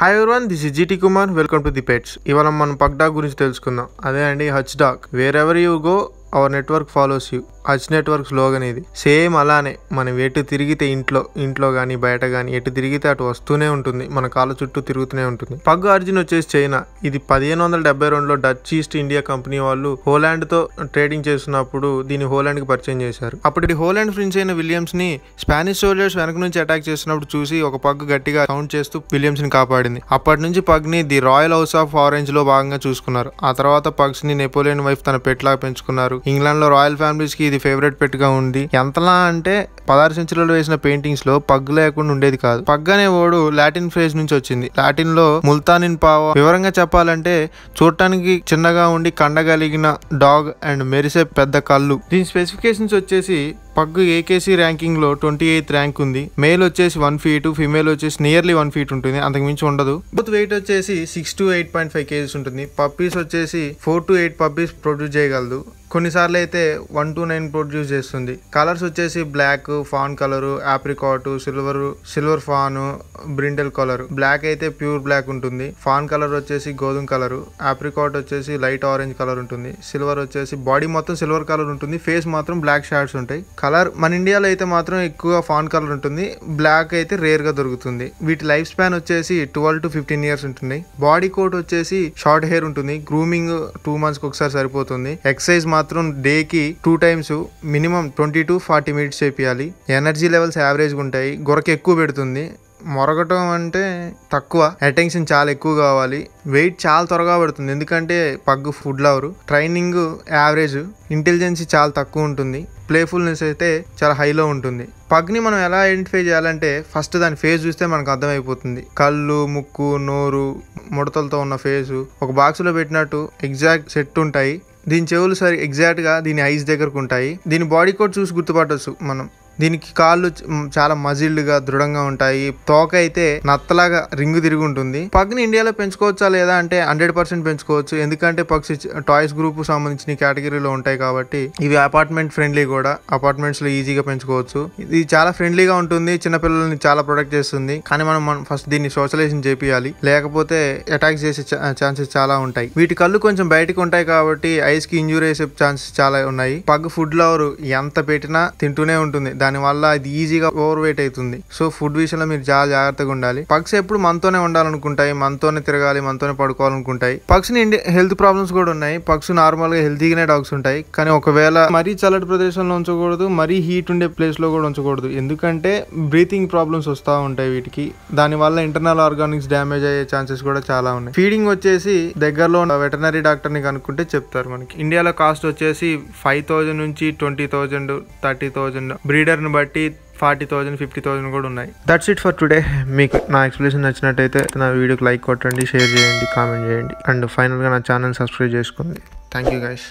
Hi everyone, this is GT Kumar. Welcome to the Pets. Ivalam man pug dog gurinchi telusukundam. Adey andi hutch Wherever you go, our network follows you Hutch network slogan ఇది same అలానే మనం ఎటు తిరిగితే ఇంట్లో ఇంట్లో కానీ బయట కానీ ఎటు తిరిగితే అటు వస్తూనే ఉంటుంది మన కాళ్ళ చుట్టూ తిరుగుతూనే ఉంటుంది పగ్గు అర్జున్ వచ్చేసి చైనా ఇది పదిహేను వందల డెబ్బై రెండులో డచ్ ఈస్ట్ ఇండియా కంపెనీ వాళ్ళు హోలాండ్తో ట్రేడింగ్ చేస్తున్నప్పుడు దీన్ని హోలాండ్కి పరిచయం చేశారు అప్పటి హోలాండ్ ఫ్రెండ్స్ అయిన విలియమ్స్ని స్పానిష్ సోల్జర్స్ వెనక నుంచి అటాక్ చేసినప్పుడు చూసి ఒక పగ్గు గట్టిగా కౌంట్ చేస్తూ విలియమ్స్ని కాపాడింది అప్పటి నుంచి పగ్ని ది రాయల్ హౌస్ ఆఫ్ ఆరెంజ్లో భాగంగా చూసుకున్నారు ఆ తర్వాత పగ్స్ని నెపోలియన్ వైఫ్ తన పెట్లా పెంచుకున్నారు ఇంగ్లాండ్ లో రాయల్ ఫ్యామిలీస్ కి ఇది ఫేవరెట్ పెట్ గా ఉంది ఎంతలా అంటే పదహారు సెంచరీలో వేసిన పెయింటింగ్స్ లో పగ్గు లేకుండా ఉండేది కాదు పగ్ అనే ఓడు లాటిన్ ఫ్రేజ్ నుంచి వచ్చింది లాటిన్ లో ముల్తానిన్ పావ వివరంగా చెప్పాలంటే చూడటానికి చిన్నగా ఉండి కండగలిగిన డాగ్ అండ్ మెరిసే పెద్ద కళ్ళు దీని స్పెసిఫికేషన్స్ వచ్చేసి పగ్గు ఏకేసీ ర్యాంకింగ్లో ట్వంటీ ఎయిత్ ర్యాంక్ ఉంది మేల్ వచ్చేసి వన్ ఫీట్ ఫిమేల్ వచ్చేసి నియర్లీ వన్ ఫీట్ ఉంటుంది అంతకు మించి ఉండదు బుత్ వెయిట్ వచ్చేసి six to eight point five kgs ఉంటుంది పప్పీస్ వచ్చేసి four to eight puppies produce చేయగలదు కొన్నిసార్లు అయితే వన్ టు నైన్ ప్రొడ్యూస్ చేస్తుంది కలర్స్ వచ్చేసి black fawn colour apricot silver silver fawn brindle colour black అయితే ప్యూర్ బ్లాక్ ఉంటుంది ఫాన్ కలర్ వచ్చేసి గోధుమ కలర్ ఆప్రికాట్ వచ్చేసి లైట్ ఆరెంజ్ కలర్ ఉంటుంది సిల్వర్ వచ్చేసి బాడీ మొత్తం సిల్వర్ కలర్ ఉంటుంది ఫేస్ మాత్రం బ్లాక్ షార్ట్స్ ఉంటాయి కలర్ మన ఇండియాలో అయితే మాత్రం ఎక్కువ ఫాన్ కలర్ ఉంటుంది బ్లాక్ అయితే రేర్ గా దొరుకుతుంది వీటి లైఫ్ స్పాన్ వచ్చేసి ట్వెల్వ్ టు ఫిఫ్టీన్ ఇయర్స్ ఉంటుంది బాడీ కోట్ వచ్చేసి షార్ట్ హెయిర్ ఉంటుంది గ్రూమింగ్ టూ మంత్స్ ఒకసారి సరిపోతుంది ఎక్సర్సైజ్ మాత్రం డే కి two times minimum twenty to forty minutes చేపియాలి ఉంటాయి ఎనర్జీ లెవెల్స్ యావరేజ్గా ఉంటాయి గొరకు ఎక్కువ పెడుతుంది మొరగటం అంటే తక్కువ అటెన్షన్ చాలా ఎక్కువ కావాలి వెయిట్ చాలా త్వరగా పడుతుంది ఎందుకంటే pug food lover training average intelligence చాలా తక్కువ ఉంటుంది ప్లేఫుల్నెస్ అయితే చాలా హైలో ఉంటుంది పగ్ని మనం ఎలా ఐడెంటిఫై చేయాలంటే ఫస్ట్ దాని ఫేస్ చూస్తే మనకు అర్థమైపోతుంది కళ్ళు ముక్కు నోరు ముడతలతో ఉన్న ఫేసు ఒక బాక్స్లో పెట్టినట్టు ఎగ్జాక్ట్ సెట్ ఉంటాయి దీని చెవులు సరి ఎగ్జాక్ట్గా దీని ఐస్ దగ్గరకు ఉంటాయి దీని బాడీ కోడ్ చూసి గుర్తుపట్టచ్చు మనం దీనికి కాళ్ళు చాలా మజిల్డ్గా దృఢంగా ఉంటాయి తోక అయితే నత్తలాగా రింగు తిరిగి ఉంటుంది పగ్ని ఇండియాలో పెంచుకోవచ్చా లేదా అంటే హండ్రెడ్ పర్సెంట్ పెంచుకోవచ్చు ఎందుకంటే పక్షి టాయ్స్ గ్రూప్ సంబంధించిన కేటగిరీలో ఉంటాయి కాబట్టి ఇవి అపార్ట్మెంట్ ఫ్రెండ్లీ కూడా అపార్ట్మెంట్స్ లో ఈజీగా పెంచుకోవచ్చు ఇది చాలా ఫ్రెండ్లీగా ఉంటుంది చిన్నపిల్లల్ని చాలా ప్రొటెక్ట్ చేస్తుంది కానీ మనం మనం ఫస్ట్ దీన్ని సోషలైజేషన్ చేపియాలి లేకపోతే అటాక్ చేసే ఛాన్సెస్ చాలా ఉంటాయి వీటి కళ్ళు కొంచెం బయటకు ఉంటాయి కాబట్టి ఐస్ కి ఇంజూరీ చేసే ఛాన్సెస్ చాలా ఉన్నాయి పగ్ ఫుడ్ లవర్ ఎంత పెట్టినా తింటూనే ఉంటుంది దానివల్ల అది ఈజీగా ఓవర్ వెయిట్ అవుతుంది సో ఫుడ్ విషయంలో మీరు చాలా జాగ్రత్తగా ఉండాలి పక్స్ ఎప్పుడు మనతోనే ఉండాలనుకుంటాయి మనతోనే తిరగాలి మనతోనే పడుకోవాలనుకుంటాయి పక్షిని హెల్త్ ప్రాబ్లమ్స్ కూడా ఉన్నాయి పక్షి నార్మల్ గా హెల్తీగానే డాగ్స్ ఉంటాయి కానీ ఒకవేళ మరీ చల్లటి ప్రదేశంలో ఉంచకూడదు మరీ హీట్ ఉండే ప్లేస్ లో కూడా ఉంచకూడదు ఎందుకంటే బ్రీతింగ్ ప్రాబ్లమ్స్ వస్తూ ఉంటాయి వీటికి దానివల్ల ఇంటర్నల్ ఆర్గానిక్స్ డ్యామేజ్ అయ్యే ఛాన్సెస్ కూడా చాలా ఉన్నాయి ఫీడింగ్ వచ్చేసి దగ్గరలో వెటనరీ డాక్టర్ ని కనుక్కుంటే చెప్తారు మనకి ఇండియాలో కాస్ట్ వచ్చేసి ఫైవ్ థౌజండ్ నుంచి twenty thousand thirty thousand breeder ఇయర్ని బట్టి ఫార్టీ థౌజండ్ ఫిఫ్టీ థౌజండ్ కూడా ఉన్నాయి దట్స్ ఇట్ ఫర్ టుడే మీకు నా ఎక్స్ప్లెనేషన్ నచ్చినట్టయితే నా వీడియోకి లైక్ కొట్టండి షేర్ చేయండి కామెంట్ చేయండి అండ్ ఫైనల్గా నా ఛానల్ సబ్స్క్రైబ్ చేసుకోండి థ్యాంక్ యూ గైస్